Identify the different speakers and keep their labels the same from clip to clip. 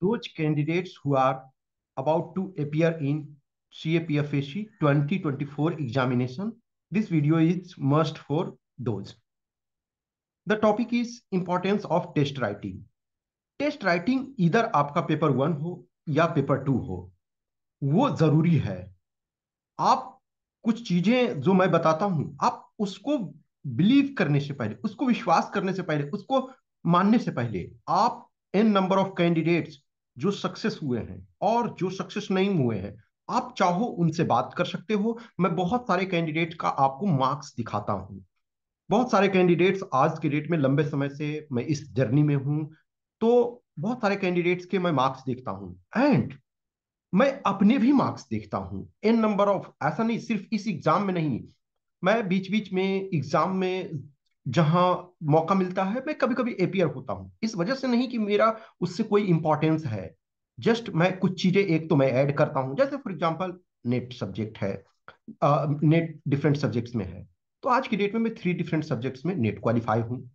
Speaker 1: those candidates who are about to appear in CAPFAC 2024 examination. This video is must for those. The topic is importance of test writing. Test writing इधर आपका paper one हो या paper two हो वो जरूरी है आप कुछ चीजें जो मैं बताता हूं आप उसको बिलीव करने से पहले उसको विश्वास करने से पहले उसको मानने से पहले आप एन नंबर ऑफ कैंडिडेट्स जो सक्सेस हुए हैं और जो सक्सेस नहीं हुए हैं आप चाहो उनसे बात कर सकते हो मैं बहुत सारे कैंडिडेट का आपको मार्क्स दिखाता हूं बहुत सारे कैंडिडेट्स आज के डेट में लंबे समय से मैं इस जर्नी में हूं तो बहुत सारे कैंडिडेट्स के मैं मार्क्स देखता हूं एंड मैं अपने भी मार्क्स देखता हूं एन नंबर ऑफ ऐसा नहीं सिर्फ इस एग्जाम में नहीं मैं बीच बीच में एग्जाम में जहां मौका मिलता है मैं कभी कभी एपियर होता हूं इस वजह से नहीं कि मेरा उससे कोई इंपॉर्टेंस है जस्ट मैं कुछ चीजें एक तो मैं ऐड करता हूं जैसे फॉर एग्जाम्पल नेट सब्जेक्ट है नेट डिफरेंट सब्जेक्ट्स में है तो आज की डेट में मैं थ्री डिफरेंट सब्जेक्ट्स में नेट क्वालिफाई हूँ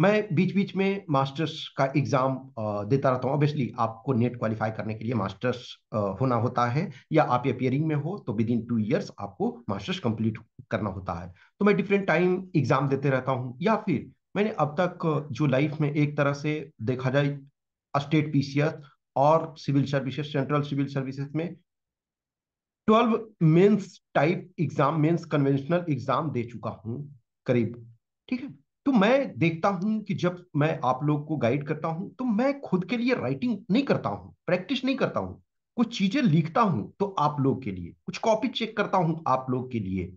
Speaker 1: मैं बीच बीच में मास्टर्स का एग्जाम देता रहता हूँ ऑब्वियसली आपको नेट क्वालिफाई करने के लिए मास्टर्स होना होता है या आप अपियरिंग में हो तो विद इन टू ईयर्स आपको मास्टर्स कंप्लीट करना होता है तो मैं डिफरेंट टाइम एग्जाम देते रहता हूँ या फिर मैंने अब तक जो लाइफ में एक तरह से देखा जाए स्टेट पीसीएस और civil services central civil services में twelve mains type exam mains conventional exam दे चुका हूँ करीब ठीक है तो मैं देखता हूं कि जब मैं आप लोग को गाइड करता हूं तो मैं खुद के लिए राइटिंग नहीं करता हूं प्रैक्टिस नहीं करता हूं कुछ चीजें लिखता हूं तो आप लोग के लिए कुछ कॉपी चेक करता हूं आप लोग के लिए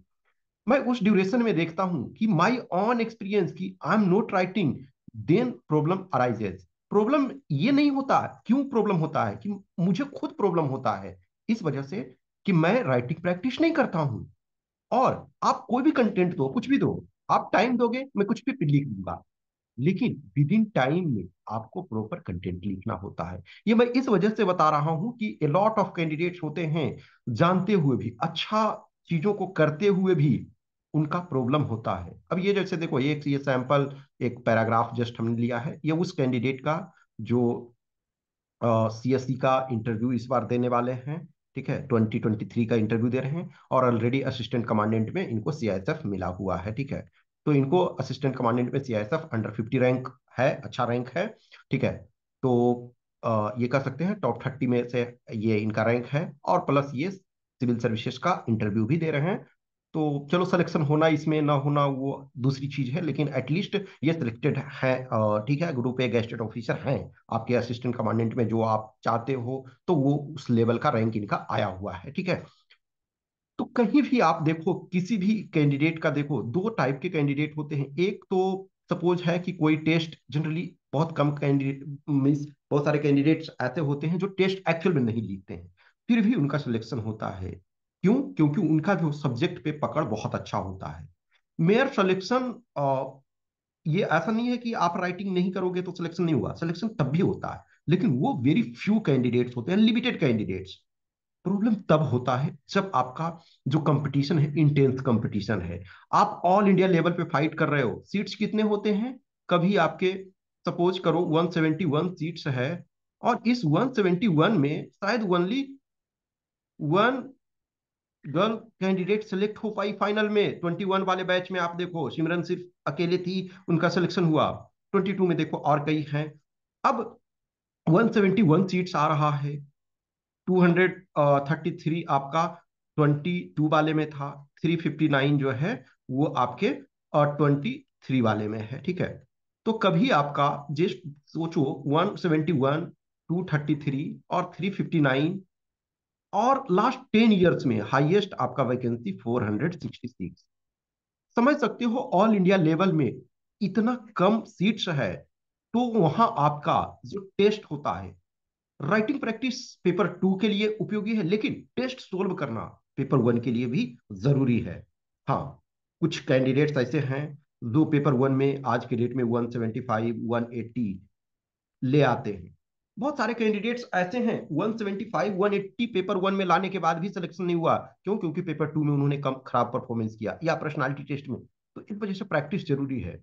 Speaker 1: मैं उस ड्यूरेशन में देखता हूं कि माय ऑन एक्सपीरियंस की I am not writing then problem arises problem ये नहीं होता क्यों प्रॉब्लम होता है कि मुझे खुद प्रॉब्लम होता है इस वजह से कि मैं राइटिंग प्रैक्टिस नहीं करता हूं और आप कोई भी कंटेंट दो कुछ भी दो आप टाइम दोगे मैं कुछ भी लिख दूंगा लेकिन विद इन टाइम में आपको प्रॉपर कंटेंट लिखना होता है ये मैं इस वजह से बता रहा हूं कि ए लॉट ऑफ कैंडिडेट्स होते हैं जानते हुए भी अच्छा चीजों को करते हुए भी उनका प्रॉब्लम होता है अब ये जैसे देखो एक ये सैंपल एक पैराग्राफ जस्ट हमने लिया है ये उस कैंडिडेट का जो सी uh, का इंटरव्यू इस बार देने वाले हैं ठीक है 2023 का इंटरव्यू दे रहे हैं और ऑलरेडी असिस्टेंट कमांडेंट में इनको सीआईएसएफ मिला हुआ है ठीक है तो इनको असिस्टेंट कमांडेंट में सीआईएसएफ अंडर 50 रैंक है अच्छा रैंक है ठीक है तो आ, ये कर सकते हैं टॉप थर्टी में से ये इनका रैंक है और प्लस ये सिविल सर्विसेज का इंटरव्यू भी दे रहे हैं तो चलो सिलेक्शन होना इसमें ना होना वो दूसरी चीज है लेकिन एटलीस्ट ये सिलेक्टेड है ठीक है ग्रुप ए गेस्टेड ऑफिसर हैं आपके असिस्टेंट कमांडेंट में जो आप चाहते हो तो वो उस लेवल का रैंक इनका आया हुआ है ठीक है तो कहीं भी आप देखो किसी भी कैंडिडेट का देखो दो टाइप के कैंडिडेट होते हैं एक तो सपोज है कि कोई टेस्ट जनरली बहुत कम कैंडिडेट मीन्स बहुत सारे कैंडिडेट्स ऐसे होते हैं जो टेस्ट एक्चुअल में नहीं लिखते हैं फिर भी उनका सिलेक्शन होता है क्यों क्योंकि उनका जो सब्जेक्ट पे पकड़ बहुत अच्छा होता है मेयर सिलेक्शन ये ऐसा नहीं है कि आप राइटिंग नहीं करोगे तो सिलेक्शन नहीं हुआ सिलेक्शन तब भी होता है लेकिन वो वेरी फ्यू कैंडिडेट्स होते हैं लिमिटेड कैंडिडेट्स प्रॉब्लम तब होता है जब आपका जो कंपटीशन है इंटेंस कंपटीशन है आप ऑल इंडिया लेवल पे फाइट कर रहे हो सीट्स कितने होते हैं कभी आपके सपोज करो 171 सीट्स है और इस 171 में शायद only one girl candidate select हो पाई फाइनल में 21 वाले बैच में आप देखो सिमरन सिर्फ अकेले थी उनका सिलेक्शन हुआ 22 में देखो और कई हैं अब 171 सीट्स आ रहा है 233 आपका 22 वाले में था 359 जो है वो आपके ट्वेंटी 23 वाले में है ठीक है तो कभी आपका जिस सोचो 171 233 और 359 और लास्ट टेन इयर्स में हाईएस्ट आपका वैकेंसी 466 समझ सकते हो ऑल इंडिया लेवल में इतना कम सीट्स है तो वहां आपका जो टेस्ट होता है राइटिंग प्रैक्टिस पेपर टू के लिए उपयोगी है लेकिन टेस्ट सोल्व करना पेपर वन के लिए भी जरूरी है हाँ कुछ कैंडिडेट्स ऐसे हैं जो पेपर वन में आज के डेट में 175, 180 ले आते हैं बहुत सारे कैंडिडेट्स ऐसे हैं 175, 180 पेपर वन में लाने के बाद भी सिलेक्शन नहीं हुआ क्यों क्योंकि पेपर टू में उन्होंने कम खराब परफॉर्मेंस किया या पर्सनालिटी टेस्ट में तो इस वजह से प्रैक्टिस जरूरी है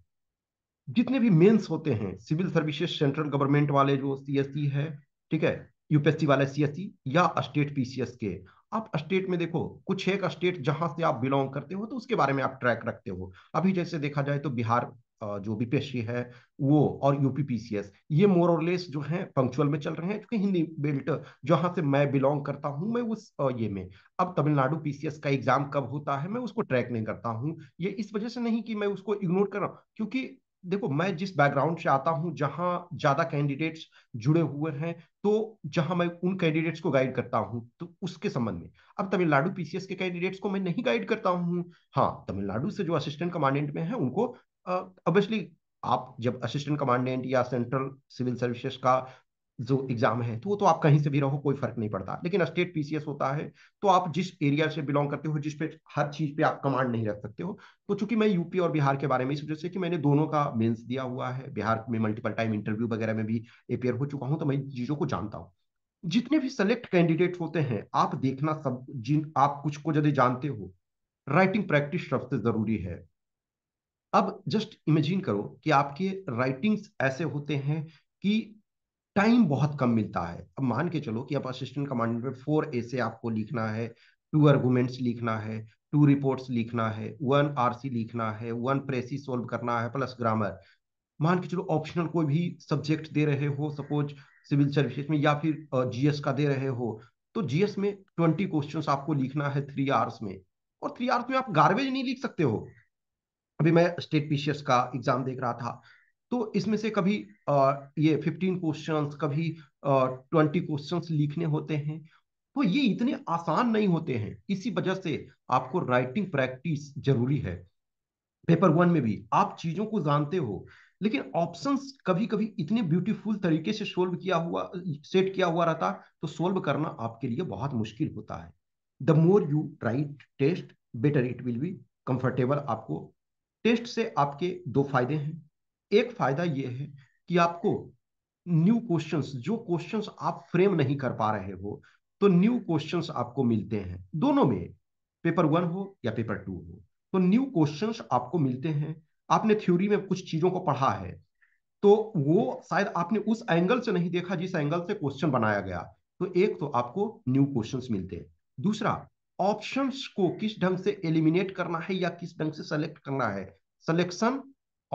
Speaker 1: जितने भी मेंस होते हैं सिविल सर्विसेज सेंट्रल गवर्नमेंट वाले जो सी है ठीक है यूपीएससी वाले सी या स्टेट पीसीएस के आप स्टेट में देखो कुछ एक स्टेट जहां से आप बिलोंग करते हो तो उसके बारे में आप ट्रैक रखते हो अभी जैसे देखा जाए तो बिहार जो बीपीएससी है वो और यूपीपीसीएस ये मोर और लेस जो है पंक्चुअल में चल रहे हैं क्योंकि हिंदी बेल्ट जहां से मैं बिलोंग करता हूं मैं उस ये में अब तमिलनाडु पीसीएस का एग्जाम कब होता है मैं उसको ट्रैक नहीं करता हूं ये इस वजह से नहीं कि मैं उसको इग्नोर कर रहा हूँ क्योंकि देखो मैं जिस बैकग्राउंड से आता हूँ जहाँ ज्यादा कैंडिडेट्स जुड़े हुए हैं तो जहां मैं उन कैंडिडेट्स को गाइड करता हूँ तो उसके संबंध में अब तमिलनाडु पीसीएस के कैंडिडेट्स को मैं नहीं गाइड करता हूँ हाँ तमिलनाडु से जो असिस्टेंट कमांडेंट में है उनको ऑब्वियसली आप जब असिस्टेंट कमांडेंट या सेंट्रल सिविल सर्विसेज का जो एग्जाम है तो वो तो आप कहीं से भी रहो कोई फर्क नहीं पड़ता लेकिन स्टेट पीसीएस होता है तो आप जिस एरिया से बिलोंग करते हो जिस पे हर चीज पे आप कमांड नहीं रख सकते हो तो चूंकि मैं यूपी और बिहार के बारे में इस वजह से कि मैंने दोनों का मेंस दिया हुआ है बिहार में मल्टीपल टाइम इंटरव्यू वगैरह में भी अपेयर हो चुका हूँ तो मैं चीजों को जानता हूँ जितने भी सेलेक्ट कैंडिडेट होते हैं आप देखना सब जिन आप कुछ को यदि जानते हो राइटिंग प्रैक्टिस सबसे जरूरी है अब जस्ट इमेजिन करो कि आपके राइटिंग्स ऐसे होते हैं कि टाइम बहुत कम मिलता है अब मान के चलो कि आप असिस्टेंट कमांडेंट पे फोर ऐसे आपको लिखना है टू आर्गूमेंट्स लिखना है टू रिपोर्ट्स लिखना है वन आरसी लिखना है वन प्रेसी सोल्व करना है प्लस ग्रामर मान के चलो ऑप्शनल कोई भी सब्जेक्ट दे रहे हो सपोज सिविल सर्विसेज में या फिर जीएस का दे रहे हो तो जीएस में ट्वेंटी क्वेश्चन आपको लिखना है थ्री आवर्स में और थ्री आवर्स में आप गार्बेज नहीं लिख सकते हो अभी मैं स्टेट पीसीएस का एग्जाम देख रहा था तो इसमें से कभी आ, ये फिफ्टीन क्वेश्चंस कभी ट्वेंटी क्वेश्चंस लिखने होते हैं तो ये इतने आसान नहीं होते हैं इसी वजह से आपको राइटिंग प्रैक्टिस जरूरी है पेपर वन में भी आप चीजों को जानते हो लेकिन ऑप्शंस कभी कभी इतने ब्यूटीफुल तरीके से सोल्व किया हुआ सेट किया हुआ रहता तो सोल्व करना आपके लिए बहुत मुश्किल होता है the more you write test better it will be comfortable आपको टेस्ट से आपके दो फायदे हैं एक फायदा यह है कि आपको न्यू क्वेश्चंस जो क्वेश्चंस आप फ्रेम नहीं कर पा रहे हो तो न्यू क्वेश्चंस आपको मिलते हैं दोनों में पेपर वन हो या पेपर टू हो तो न्यू क्वेश्चंस आपको मिलते हैं आपने थ्योरी में कुछ चीजों को पढ़ा है तो वो शायद आपने उस एंगल से नहीं देखा जिस एंगल से क्वेश्चन बनाया गया तो एक तो आपको न्यू क्वेश्चंस मिलते हैं दूसरा ऑप्शंस को किस ढंग से एलिमिनेट करना है या किस ढंग से सेलेक्ट करना है सिलेक्शन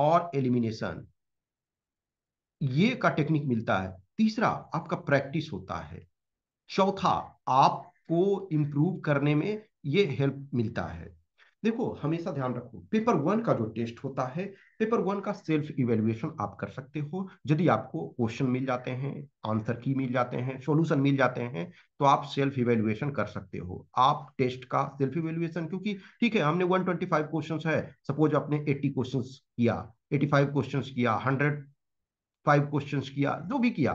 Speaker 1: और एलिमिनेशन ये का टेक्निक मिलता है तीसरा आपका प्रैक्टिस होता है चौथा आपको इंप्रूव करने में ये हेल्प मिलता है देखो हमेशा ध्यान रखो पेपर वन का जो टेस्ट होता है पेपर वन का सेल्फ इवेल्युएशन आप कर सकते हो यदि आपको क्वेश्चन मिल जाते हैं आंसर की मिल जाते हैं सॉल्यूशन मिल जाते हैं तो आप सेल्फ इवेल्युएशन कर सकते हो आप टेस्ट का सेल्फ इवेल्युएशन क्योंकि ठीक है हमने 125 क्वेश्चन है सपोज आपने 80 क्वेश्चन किया 85 क्वेश्चन किया हंड्रेड फाइव क्वेश्चन किया जो भी किया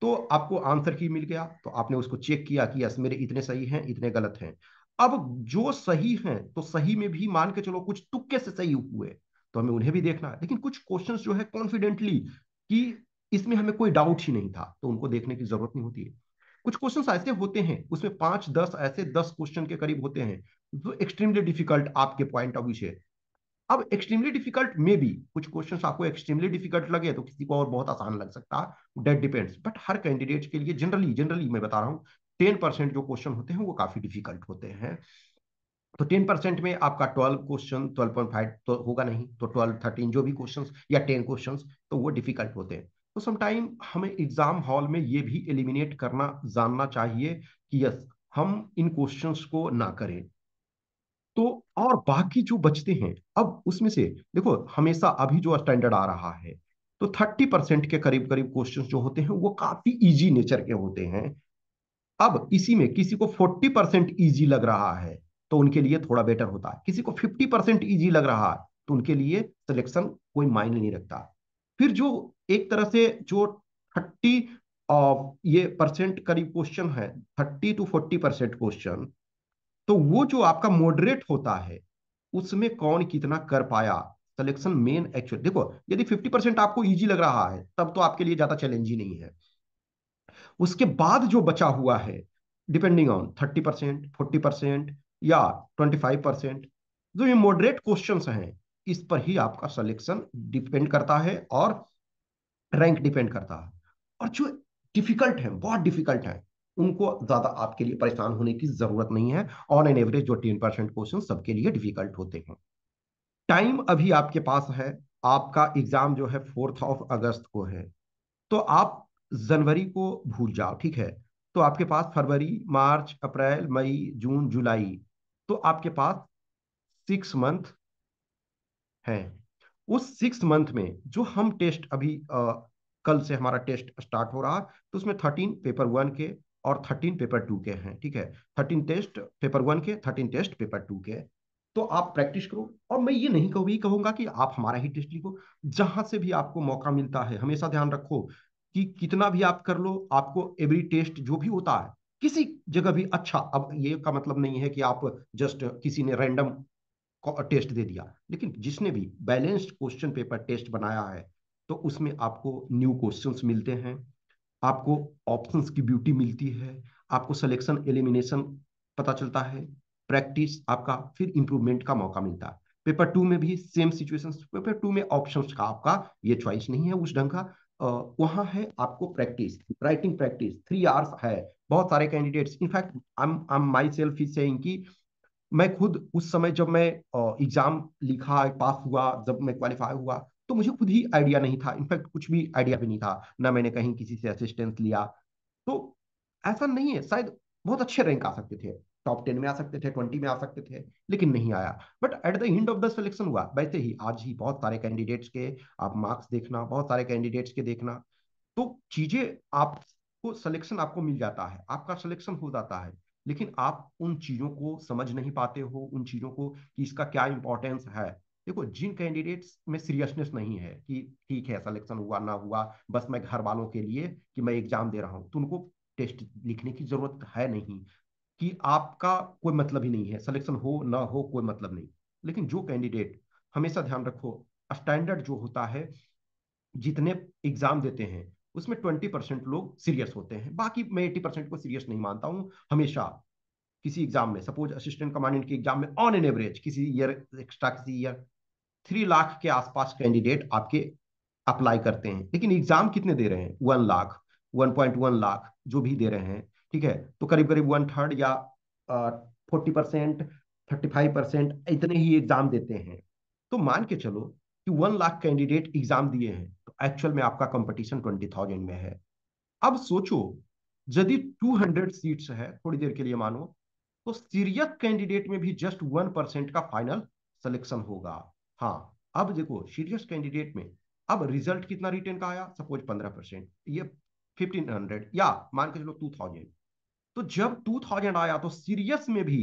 Speaker 1: तो आपको आंसर की मिल गया तो आपने उसको चेक किया कि यस मेरे इतने सही हैं इतने गलत हैं अब जो सही हैं तो सही में भी मान के चलो कुछ तुक्के से सही हुए तो हमें उन्हें भी देखना है लेकिन कुछ क्वेश्चन जो है कॉन्फिडेंटली कि इसमें हमें कोई डाउट ही नहीं था तो उनको देखने की जरूरत नहीं होती है कुछ क्वेश्चन ऐसे होते हैं उसमें पांच दस ऐसे दस क्वेश्चन के करीब होते हैं जो एक्सट्रीमली डिफिकल्ट आपके पॉइंट ऑफ व्यू से अब एक्सट्रीमली डिफिकल्ट मे भी कुछ क्वेश्चन आपको एक्सट्रीमली डिफिकल्ट लगे तो किसी को और बहुत आसान लग सकता है डेट डिपेंड्स बट हर कैंडिडेट के लिए जनरली जनरली मैं बता रहा हूँ टेन परसेंट जो क्वेश्चन होते हैं वो काफी डिफिकल्ट होते हैं तो टेन परसेंट में आपका twelve question twelve point five तो होगा नहीं तो ट्वेल्व थर्टीन जो भी क्वेश्चन या टेन क्वेश्चन तो वो डिफिकल्ट होते हैं तो समटाइम हमें एग्जाम हॉल में ये भी एलिमिनेट करना जानना चाहिए कि यस हम इन क्वेश्चन को ना करें तो और बाकी जो बचते हैं अब उसमें से देखो हमेशा अभी जो स्टैंडर्ड आ रहा है तो थर्टी परसेंट के करीब करीब क्वेश्चंस जो होते हैं वो काफी इजी नेचर के होते हैं अब इसी में किसी को 40 परसेंट ईजी लग रहा है तो उनके लिए थोड़ा बेटर होता है किसी को 50 परसेंट ईजी लग रहा है तो उनके लिए सिलेक्शन कोई मायने नहीं रखता फिर जो एक तरह से जो थर्टी ये परसेंट करीब क्वेश्चन है thirty to forty percent question तो वो जो आपका मॉडरेट होता है उसमें कौन कितना कर पाया सिलेक्शन मेन एक्चुअल देखो यदि फिफ्टी परसेंट आपको ईजी लग रहा है तब तो आपके लिए ज्यादा चैलेंज ही नहीं है उसके बाद जो बचा हुआ है depending on thirty percent forty percent या ट्वेंटी फाइव परसेंट जो ये मॉडरेट क्वेश्चन हैं इस पर ही आपका सिलेक्शन डिपेंड करता है और रैंक डिपेंड करता है और जो डिफिकल्ट है बहुत डिफिकल्ट है उनको ज्यादा आपके लिए परेशान होने की जरूरत नहीं है ऑन एन एवरेज जो टेन परसेंट क्वेश्चन सबके लिए डिफिकल्ट होते हैं टाइम अभी आपके पास है आपका एग्जाम जो है फोर्थ ऑफ अगस्त को है तो आप जनवरी को भूल जाओ ठीक है तो आपके पास फरवरी मार्च अप्रैल मई जून जुलाई तो आपके पास सिक्स मंथ है उस सिक्स मंथ में जो हम टेस्ट अभी आ, कल से हमारा टेस्ट स्टार्ट हो रहा तो उसमें थर्टीन पेपर वन के और थर्टीन पेपर टू के हैं ठीक है थर्टीन टेस्ट पेपर वन के थर्टीन टेस्ट पेपर टू के तो आप प्रैक्टिस करो और मैं ये नहीं कहूँ कहूंगा कि आप हमारा ही टेस्ट लिखो जहां से भी आपको मौका मिलता है हमेशा ध्यान रखो कि कितना भी आप कर लो आपको एवरी टेस्ट जो भी होता है किसी जगह भी अच्छा अब ये का मतलब नहीं है कि आप जस्ट किसी ने रैंडम टेस्ट दे दिया लेकिन जिसने भी बैलेंस्ड क्वेश्चन पेपर टेस्ट बनाया है तो उसमें आपको न्यू क्वेश्चंस मिलते हैं आपको ऑप्शंस की ब्यूटी मिलती है आपको सिलेक्शन एलिमिनेशन पता चलता है प्रैक्टिस आपका फिर इंप्रूवमेंट का मौका मिलता है पेपर टू में भी सेम सिचुएशन पेपर टू में ऑप्शंस का आपका ये चॉइस नहीं है उस ढंग का वहां है आपको practice writing practice three hours है बहुत सारे candidates in fact I myself is saying कि मैं खुद उस समय जब मैं एग्जाम लिखा पास हुआ जब मैं क्वालिफाई हुआ तो मुझे खुद ही आइडिया नहीं था इनफैक्ट कुछ भी आइडिया भी नहीं था ना मैंने कहीं किसी से असिस्टेंस लिया तो ऐसा नहीं है शायद बहुत अच्छे रैंक आ सकते थे टॉप टेन में आ सकते थे ट्वेंटी में आ सकते थे लेकिन नहीं आया but at the end of the selection हुआ वैसे ही आज ही बहुत सारे कैंडिडेट्स के आप मार्क्स देखना बहुत सारे कैंडिडेट्स के देखना तो चीजें आपको सिलेक्शन आपको मिल जाता है आपका सिलेक्शन हो जाता है लेकिन आप उन चीजों को समझ नहीं पाते हो उन चीजों को कि इसका क्या इंपॉर्टेंस है देखो जिन कैंडिडेट्स में सीरियसनेस नहीं है कि ठीक है सिलेक्शन हुआ ना हुआ बस मैं घर वालों के लिए कि मैं एग्जाम दे रहा हूँ तो उनको टेस्ट लिखने की जरूरत है नहीं कि आपका कोई मतलब ही नहीं है सिलेक्शन हो ना हो कोई मतलब नहीं लेकिन जो कैंडिडेट हमेशा ध्यान रखो स्टैंडर्ड जो होता है जितने एग्जाम देते हैं उसमें ट्वेंटी परसेंट लोग सीरियस होते हैं बाकी मैं एट्टी परसेंट को सीरियस नहीं मानता हूँ हमेशा किसी एग्जाम में सपोज असिस्टेंट कमांडेंट के एग्जाम में ऑन एन एवरेज किसी ईयर एक्स्ट्रा किसी ईयर थ्री लाख के आसपास कैंडिडेट आपके अप्लाई करते हैं लेकिन एग्जाम कितने दे रहे हैं one lakh one point one lakh जो भी दे रहे हैं ठीक है तो करीब करीब वन थर्ड या forty percent thirty five percent इतने ही एग्जाम देते हैं तो मान के चलो कि वन लाख कैंडिडेट एग्जाम दिए हैं तो एक्चुअल में आपका कंपटीशन ट्वेंटी थाउजेंड में है अब सोचो यदि टू हंड्रेड सीट्स है थोड़ी देर के लिए मानो तो सीरियस कैंडिडेट में भी जस्ट वन परसेंट का फाइनल सिलेक्शन होगा हाँ अब देखो सीरियस कैंडिडेट में अब रिजल्ट कितना रिटर्न का आया सपोज पंद्रह परसेंट ये फिफ्टीन हंड्रेड या मान के चलो टू थाउजेंड तो जब 2000 आया तो सीरियस में भी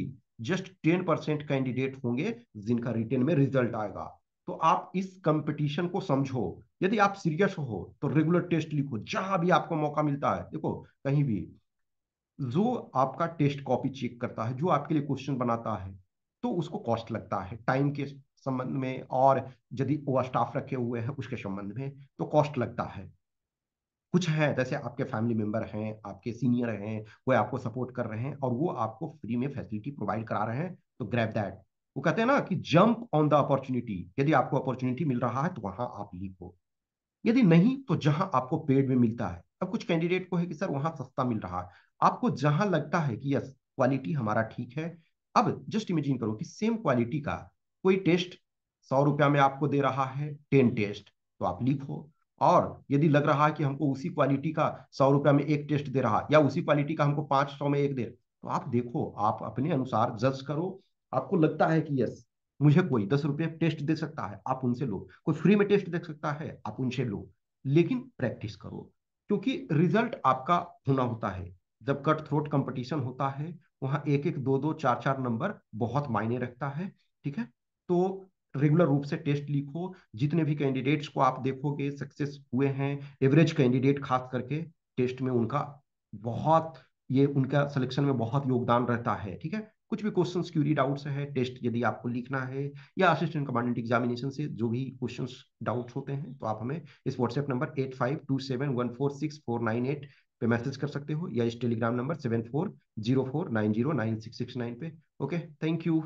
Speaker 1: जस्ट 10 परसेंट कैंडिडेट होंगे जिनका रिटेन में रिजल्ट आएगा तो आप इस कंपटीशन को समझो यदि आप सीरियस हो तो रेगुलर टेस्ट लिखो जहां भी आपको मौका मिलता है देखो कहीं भी जो आपका टेस्ट कॉपी चेक करता है जो आपके लिए क्वेश्चन बनाता है तो उसको कॉस्ट लगता है टाइम के संबंध में और यदि वो स्टाफ रखे हुए हैं उसके संबंध में तो कॉस्ट लगता है कुछ है जैसे आपके फैमिली मेंबर हैं आपके सीनियर हैं कोई आपको सपोर्ट कर रहे हैं और वो आपको फ्री में फैसिलिटी प्रोवाइड करा रहे हैं तो ग्रैप दैट वो कहते हैं ना कि जंप ऑन द अपॉर्चुनिटी यदि आपको अपॉर्चुनिटी मिल रहा है तो वहां आप लीप हो यदि नहीं तो जहां आपको पेड में मिलता है अब कुछ कैंडिडेट को है कि सर वहां सस्ता मिल रहा है आपको जहां लगता है कि यस क्वालिटी हमारा ठीक है अब जस्ट इमेजिन करो कि सेम क्वालिटी का कोई टेस्ट सौ रुपया में आपको दे रहा है टेन टेस्ट तो आप लीप हो और यदि लग रहा है कि हमको उसी क्वालिटी का सौ रुपया में एक टेस्ट दे रहा या उसी क्वालिटी का हमको पांच सौ में एक दे तो आप देखो आप अपने अनुसार जज करो आपको लगता है कि यस मुझे कोई दस रुपये टेस्ट दे सकता है आप उनसे लो कोई फ्री में टेस्ट दे सकता है आप उनसे लो लेकिन प्रैक्टिस करो क्योंकि रिजल्ट आपका होना होता है जब कट थ्रोट कंपटीशन होता है वहां एक एक दो दो चार चार नंबर बहुत मायने रखता है ठीक है तो रेगुलर रूप से टेस्ट लिखो जितने भी कैंडिडेट्स को आप देखोगे सक्सेस हुए हैं एवरेज कैंडिडेट खास करके टेस्ट में उनका बहुत ये उनका सिलेक्शन में बहुत योगदान रहता है ठीक है कुछ भी क्वेश्चन क्यूरी डाउट्स है टेस्ट यदि आपको लिखना है या असिस्टेंट कमांडेंट एग्जामिनेशन से जो भी क्वेश्चन डाउट्स होते हैं तो आप हमें इस WhatsApp number eight five two seven one four six four nine eight पे मैसेज कर सकते हो या इस Telegram number seven four zero four nine zero nine six six nine पे ओके थैंक यू